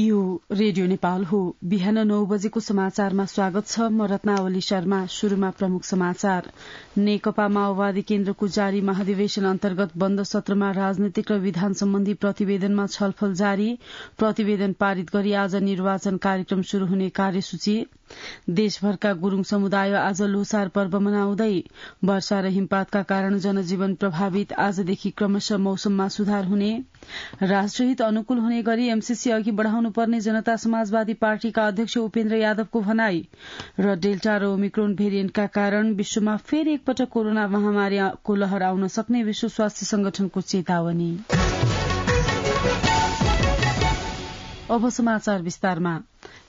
यो रेडियो नेपाल हो बिहान नौ बजेको समाचारमा स्वागत छ म रत्नावली शर्मा शुरूमा प्रमुख समाचार नेकपा माओवादी केन्द्रको जारी महाधिवेशन अन्तर्गत बन्द सत्रमा राजनैतिक र विधान सम्बन्धी प्रतिवेदनमा छलफल जारी प्रतिवेदन पारित गरी आज निर्वाचन कार्यक्रम शुरू हुने कार्यसूची देशभरका गुरूङ समुदाय आज लोसार पर्व मनाउँदै वर्षा र हिमपातका कारण जनजीवन प्रभावित आजदेखि क्रमशः मौसममा सुधार हुने राष्ट्रहित अनुकूल हुने गरी एमसीसी अघि बढ़ाउनु पर्ने जनता समाजवादी पार्टीका अध्यक्ष उपेन्द्र यादवको भनाई र डेल्टा र ओमिक्रोन भेरिएन्टका कारण विश्वमा फेरि एकपटक कोरोना महामारीको लहर आउन सक्ने विश्व स्वास्थ्य संगठनको चेतावनी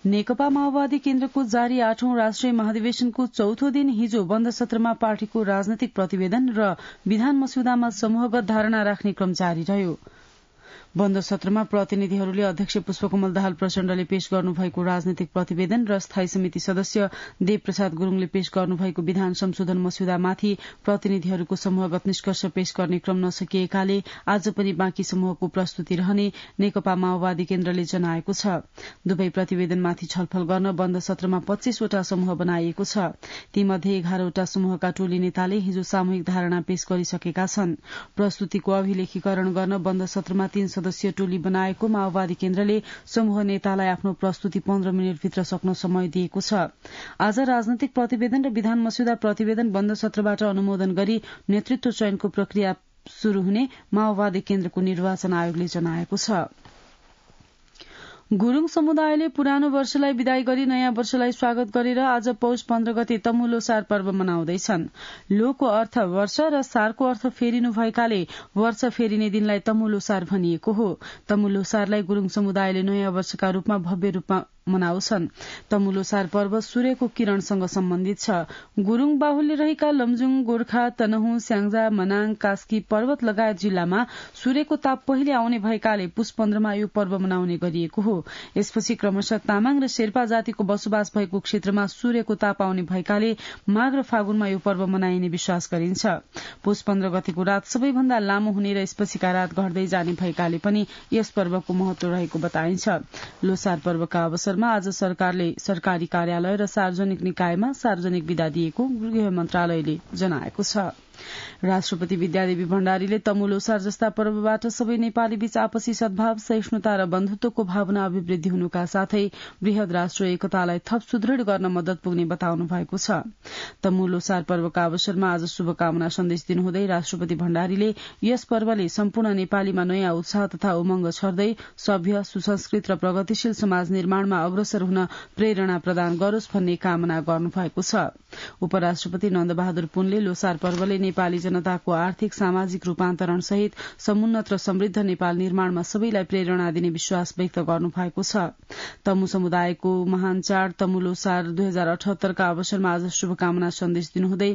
नेकपा माओवादी केन्द्रको जारी आठौं राष्ट्रिय महाधिवेशनको चौथो दिन हिजो बन्द सत्रमा पार्टीको राजनैतिक प्रतिवेदन र विधान मस्यौदामा समूहगत धारणा राख्ने क्रम जारी रह्यो बन्द सत्रमा प्रतिनिधिहरूले अध्यक्ष पुष्पकमल दाहाल प्रचण्डले पेश गर्नुभएको राजनैतिक प्रतिवेदन र स्थायी समिति सदस्य देवप्रसाद गुरूङले पेश गर्नुभएको विधान संशोधन मस्यौदामाथि प्रतिनिधिहरूको समूहगत निष्कर्ष पेश गर्ने क्रम नसकिएकाले आज पनि बाँकी समूहको प्रस्तुति रहने नेकपा माओवादी केन्द्रले जनाएको छ दुवै प्रतिवेदनमाथि छलफल गर्न बन्द सत्रमा पच्चीसवटा समूह बनाइएको छ तीमध्ये एघारवटा समूहका टोली नेताले हिजो सामूहिक धारणा पेश गरिसकेका छन् प्रस्तुतिको अभिलेखीकरण गर्न बन्द सत्रमा तीन सदस्यीय टोली बनाएको माओवादी केन्द्रले समूह नेतालाई आफ्नो प्रस्तुति पन्ध्र मिनटभित्र सक्न समय दिएको छ आज राजनैतिक प्रतिवेदन र विधान मस्यौदा प्रतिवेदन बन्द सत्रबाट अनुमोदन गरी नेतृत्व चयनको प्रक्रिया शुरू हुने माओवादी केन्द्रको निर्वाचन आयोगले जनाएको छ गुरूङ समुदायले पुरानो वर्षलाई विदाई गरी नयाँ वर्षलाई स्वागत गरेर आज पौष पन्ध्र गते तमुलो सार पर्व मनाउँदैछन् लोको अर्थ वर्ष र सारको अर्थ फेरिनु भएकाले वर्ष फेरिने दिनलाई तमुलो सार भनिएको हो तमुलो सारलाई गुरूङ समुदायले नयाँ वर्षका रूपमा भव्य रूपमा मनाउँछन् तमुलो पर्व सूर्यको किरणसँग सम्बन्धित छ गुरूङ बाहुल्य रहेका लमजुङ गोर्खा तनहु स्याङ्जा मनाङ कास्की पर्वत लगायत जिल्लामा सूर्यको ताप पहिले आउने भएकाले पुष पन्ध्रमा यो पर्व मनाउने गरिएको हो यसपछि क्रमशः तामाङ र शेर्पा जातिको बसोबास भएको क्षेत्रमा सूर्यको ताप आउने भएकाले माघ र फागुनमा यो पर्व मनाइने विश्वास गरिन्छ पुष पन्ध्र गतिको रात सबैभन्दा लामो हुने र यसपछिका रात घट्दै जाने भएकाले पनि यस पर्वको महत्व रहेको बताइन्छ लोसार पर्वका अवसर अवसरमा आज सरकारले सरकारी कार्यालय र सार्वजनिक निकायमा सार्वजनिक विदा दिएको गृह मन्त्रालयले जनाएको छ राष्ट्रपति विद्यादेवी भण्डारीले तमुलोसार जस्ता पर्वबाट सबै नेपाली बीच आपसी सद्भाव सहिष्णुता र बन्धुत्वको भावना अभिवृद्धि हुनुका साथै वृहत राष्ट्र एकतालाई थप सुदृढ गर्न मदत पुग्ने बताउनु भएको छ तमुलोसार पर्वका अवसरमा आज शुभकामना सन्देश दिनुहुँदै राष्ट्रपति भण्डारीले यस पर्वले सम्पूर्ण नेपालीमा नयाँ उत्साह तथा उमंग छर्दै सभ्य सुसंस्कृत र प्रगतिशील समाज निर्माणमा अग्रसर हुन प्रेरणा प्रदान गरोस् भन्ने कामना गर्नुभएको छ उपराष्ट्रपति नन्दबहादुर पुनले लोसार पर्वले नेपाली जनताको आर्थिक सामाजिक रूपान्तरण सहित समुन्नत र समृद्ध नेपाल निर्माणमा सबैलाई प्रेरणा दिने विश्वास व्यक्त गर्नुभएको छ तमु समुदायको महान चाड तमु लोसार दुई हजार अठहत्तरका अवसरमा आज शुभकामना सन्देश दिनुहुँदै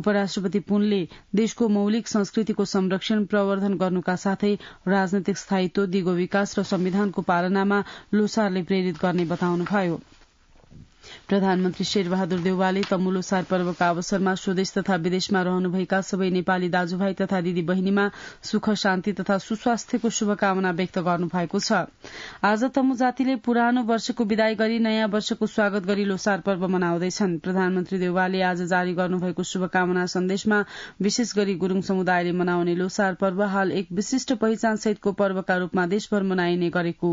उपराष्ट्रपति पुनले देशको मौलिक संस्कृतिको संरक्षण प्रवर्धन गर्नुका साथै राजनैतिक स्थायित्व दिगो विकास र संविधानको पालनामा लोसारले प्रेरित गर्ने बताउनुभयो प्रधानमन्त्री शेरबहादुर देउवाले तमुलो सार पर्वका अवसरमा स्वदेश तथा विदेशमा रहनुभएका सबै नेपाली दाजुभाइ तथा दिदी बहिनीमा सुख शान्ति तथा सुस्वास्थ्यको शुभकामना व्यक्त गर्नु भएको छ आज तमु जातिले पुरानो वर्षको विदाई गरी नयाँ वर्षको स्वागत गरी लोसार पर्व मनाउँदैछन् प्रधानमन्त्री देउवाले आज जारी गर्नुभएको शुभकामना सन्देशमा विशेष गरी गुरूङ समुदायले मनाउने लोसार पर्व हाल एक विशिष्ट पहिचान सहितको पर्वका रूपमा देशभर मनाइने गरेको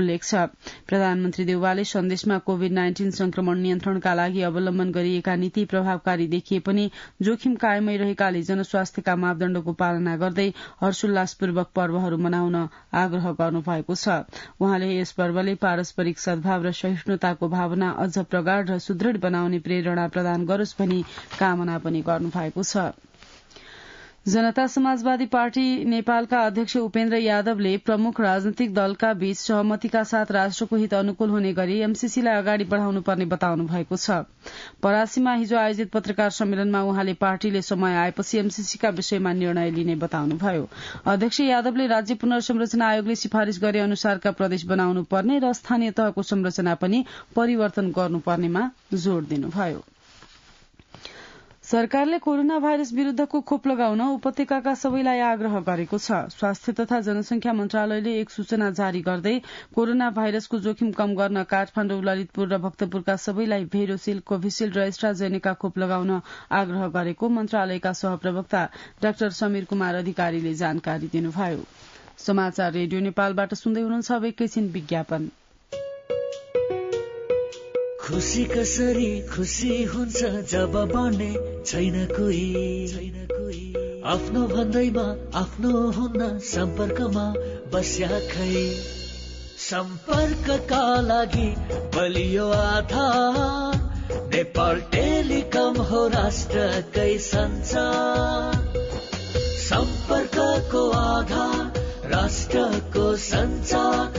उल्लेख छ प्रधानमन्त्री देउवाले सन्देशमा कोविड नाइन्टिन संक्रमण वातावरण नियन्त्रणका लागि अवलम्बन गरिएका नीति प्रभावकारी देखिए पनि जोखिम कायमै रहेकाले जनस्वास्थ्यका मापदण्डको पालना गर्दै हर्षोल्लासपूर्वक पर्वहरू मनाउन आग्रह गर्नुभएको छ उहाँले यस पर्वले पारस्परिक सद्भाव र सहिष्णुताको भावना अझ प्रगाढ़ र सुदृढ बनाउने प्रेरणा प्रदान गरोस् भनी कामना पनि गर्नु भएको छ जनता समाजवादी पार्टी नेपालका अध्यक्ष उपेन्द्र यादवले प्रमुख राजनैतिक दलका बीच सहमतिका साथ राष्ट्रको हित अनुकूल हुने गरी एमसीसीलाई अगाडि बढ़ाउनु पर्ने बताउनु भएको छ परासीमा हिजो आयोजित पत्रकार सम्मेलनमा उहाँले पार्टीले समय आएपछि एमसीसीका विषयमा निर्णय लिने बताउनुभयो अध्यक्ष यादवले राज्य पुनर्संरचना आयोगले सिफारिश गरे अनुसारका प्रदेश बनाउनु पर्ने र स्थानीय तहको संरचना पनि परिवर्तन गर्नुपर्नेमा जोड़ दिनुभयो सरकारले कोरोना भाइरस विरूद्धको खोप लगाउन उपत्यकाका सबैलाई आग्रह गरेको छ स्वास्थ्य तथा जनसंख्या मन्त्रालयले एक सूचना जारी गर्दै कोरोना भाइरसको जोखिम कम गर्न काठमाडौँ ललितपुर र भक्तपुरका सबैलाई भेरोसिल कोभिसिल्ड र एस्ट्राजेनेका खोप लगाउन आग्रह गरेको मन्त्रालयका सहप्रवक्ता डाक्टर समीर कुमार अधिकारीले जानकारी दिनुभयो समाचार रेडियो नेपालबाट सुन्दै हुनुहुन्छ विज्ञापन खुसी कसरी खुसी हुन्छ जब बन्ने छैन कोही छैन कोही आफ्नो भन्दैमा आफ्नो हुन्न सम्पर्कमा बस्या खै सम्पर्कका लागि बलियो आधार नेपाल टेलिकम हो राष्ट्रकै संसार सम्पर्कको आधार राष्ट्रको संसार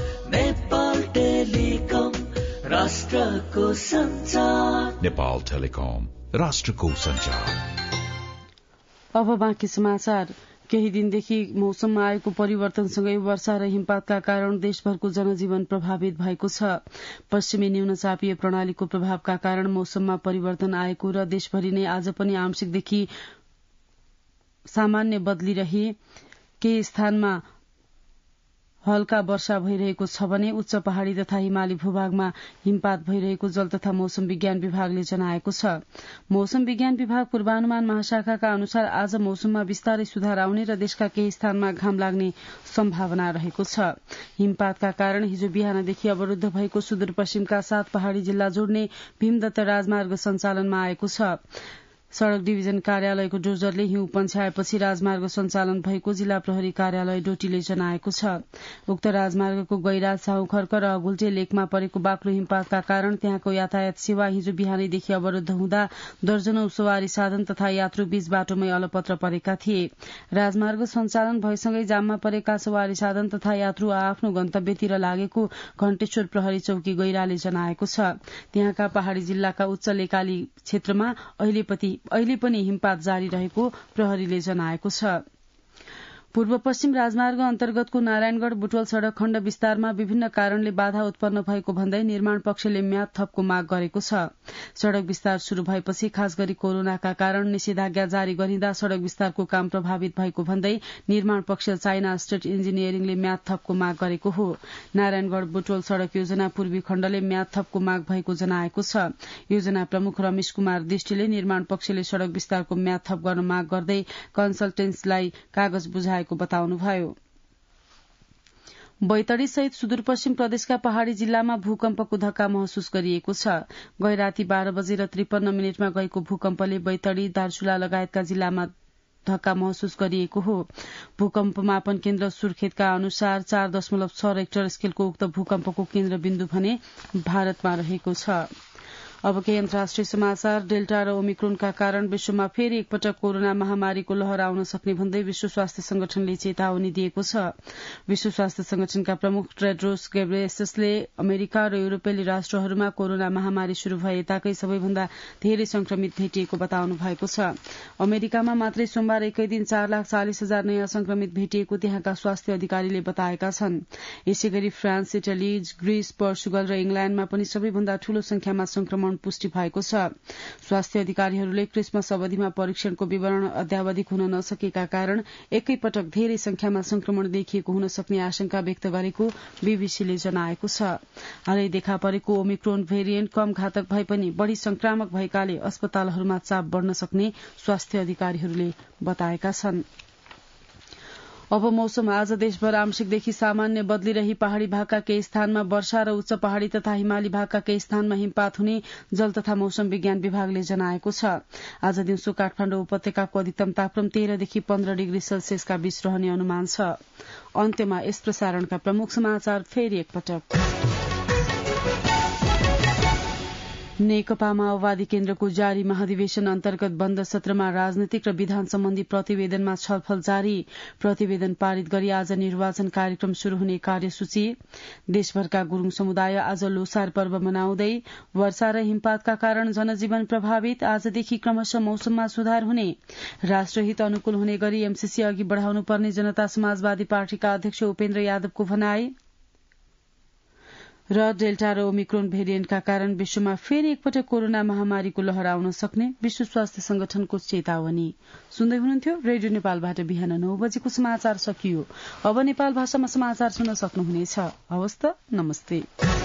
राष्ट्रको संचार नेपाल टेलिकम राष्ट्रको संचार अब बाँकी समाचार केही दिनदेखि मौसममा आएको परिवर्तनसँगै वर्षा र हिमपातका कारण देशभरको जनजीवन प्रभावित भएको छ पश्चिमी न्यूनचापीय प्रणालीको प्रभावका कारण मौसममा परिवर्तन आएको र देशभरि नै आज पनि आंशिकदेखि सामान्य बदली रहे केही स्थानमा हल्का वर्षा भइरहेको छ भने उच्च पहाड़ी तथा हिमाली भूभागमा हिमपात भइरहेको जल तथा मौसम विज्ञान विभागले जनाएको छ मौसम विज्ञान विभाग पूर्वानुमान महाशाखाका अनुसार आज मौसममा विस्तारै सुधार आउने र देशका केही स्थानमा घाम लाग्ने सम्भावना रहेको छ हिमपातका कारण हिजो बिहानदेखि अवरूद्ध भएको सुदूरपश्चिमका सात पहाड़ी जिल्ला जोड्ने भीमदत्त राजमार्ग सञ्चालनमा आएको छ सड़क डिभिजन कार्यालयको डोजरले हिउँ पन्छ्याएपछि राजमार्ग सञ्चालन भएको जिल्ला प्रहरी कार्यालय डोटीले जनाएको छ उक्त राजमार्गको गैरा साउखर्क र अगुल्टे लेकमा परेको बाक्लो हिमपातका कारण त्यहाँको यातायात सेवा हिजो बिहानैदेखि अवरूद्ध हुँदा दर्जनौ सवारी साधन तथा यात्रु बीच बाटोमै अलपत्र परेका थिए राजमार्ग सञ्चालन भएसँगै जाममा परेका सवारी साधन तथा यात्रु आफ्नो गन्तव्यतिर लागेको घण्टेश्वर प्रहरी चौकी गैराले जनाएको छ त्यहाँका पहाड़ी जिल्लाका उच्च लेकाली क्षेत्रमा अहिलेपति अहिले पनि हिमपात जारी रहेको प्रहरीले जनाएको छ पूर्व पश्चिम राजमार्ग अन्तर्गतको नारायणगढ़ बुटवल सड़क खण्ड विस्तारमा विभिन्न कारणले बाधा उत्पन्न भएको भन्दै निर्माण पक्षले म्याद थपको माग गरेको छ सड़क विस्तार शुरू भएपछि खास गरी कोरोनाका कारण निषेधाज्ञा जारी गरिँदा सड़क विस्तारको काम प्रभावित भएको भन्दै निर्माण पक्ष चाइना स्टेट इन्जिनियरिङले म्याद थपको माग गरेको हो नारायणगढ़ बुटवल सड़क योजना पूर्वी खण्डले म्याद थपको माग भएको जनाएको छ योजना प्रमुख रमेश कुमार दृष्टिले निर्माण पक्षले सड़क विस्तारको म्याद थप गर्न माग गर्दै कन्सल्टेन्टलाई कागज बुझाएको भएको बताउनुभयो बैतडी सहित सुदूरपश्चिम प्रदेशका पहाड़ी जिल्लामा भूकम्पको धक्का महसुस गरिएको छ गै राति बाह्र बजेर त्रिपन्न मिनटमा गएको भूकम्पले बैतडी दार्चुला लगायतका जिल्लामा धक्का महसुस गरिएको हो भूकम्प मापन केन्द्र सुर्खेतका अनुसार चार दशमलव छ रेक्टर स्केलको उक्त भूकम्पको केन्द्रबिन्दु भने भारतमा रहेको छ अब केही अन्तर्राष्ट्रिय समाचार डेल्टा र ओमिक्रोनका कारण विश्वमा फेरि एकपटक कोरोना महामारीको लहर आउन सक्ने भन्दै विश्व स्वास्थ्य संगठनले चेतावनी दिएको छ विश्व स्वास्थ्य संगठनका प्रमुख ट्रेड्रोस गेब्रेसले अमेरिका र युरोपेली राष्ट्रहरूमा कोरोना महामारी शुरू भए ताकै सबैभन्दा धेरै संक्रमित भेटिएको बताउनु भएको छ अमेरिकामा मात्रै सोमबार एकै दिन चार लाख चालिस हजार नयाँ संक्रमित भेटिएको त्यहाँका स्वास्थ्य अधिकारीले बताएका छन् यसै गरी फ्रान्स इटली ग्रीस पोर्चुगल र इङ्ल्याण्डमा पनि सबैभन्दा ठूलो संख्यामा संक्रमण पुष्टि भएको छ स्वास्थ्य अधिकारीहरूले क्रिसमस अवधिमा परीक्षणको विवरण अध्यावधिक हुन नसकेका कारण एकैपटक धेरै संख्यामा संक्रमण देखिएको हुन सक्ने आशंका व्यक्त गरेको बीबीसीले जनाएको छ हालै देखा परेको ओमिक्रोन भेरिएन्ट कम घातक भए पनि बढ़ी संक्रामक भएकाले अस्पतालहरूमा चाप बढ़न सक्ने स्वास्थ्य अधिकारीहरूले बताएका छनृ अब मौसम आज देशभर आंशिकदेखि सामान्य बदलिरही पहाड़ी भागका केही स्थानमा वर्षा र उच्च पहाड़ी तथा हिमाली भागका केही स्थानमा हिमपात हुने जल तथा मौसम विज्ञान विभागले जनाएको छ आज दिउँसो काठमाडौँ उपत्यकाको अधिकतम तापक्रम तेह्रदेखि पन्ध्र डिग्री सेल्सियसका बीच रहने अनुमान छ अन्त्यमा यस प्रसारणका प्रमुख समाचार फेरि एकपटक नेकपा माओवादी केन्द्रको जारी महाधिवेशन अन्तर्गत बन्द सत्रमा राजनैतिक र विधान सम्बन्धी प्रतिवेदनमा छलफल जारी प्रतिवेदन पारित गरी आज निर्वाचन कार्यक्रम शुरू हुने कार्यसूची देशभरका गुरूङ समुदाय आज लोसार पर्व मनाउँदै वर्षा र हिमपातका कारण जनजीवन प्रभावित आजदेखि क्रमशः मौसममा सुधार हुने राष्ट्रहित अनुकूल हुने गरी एमसीसी अघि बढ़ाउनुपर्ने जनता समाजवादी पार्टीका अध्यक्ष उपेन्द्र यादवको भनाई र डेल्टा र ओमिक्रोन भेरिएन्टका कारण विश्वमा फेरि एकपटक कोरोना महामारीको लहर आउन सक्ने विश्व स्वास्थ्य संगठनको चेतावनी सुन्दै हुनुहुन्थ्यो रेडियो नेपालबाट बिहान नौ बजेको समाचार सकियो अब नेपाल भाषामा समाचार सुन्न सक्नुहुनेछ हवस् त नमस्ते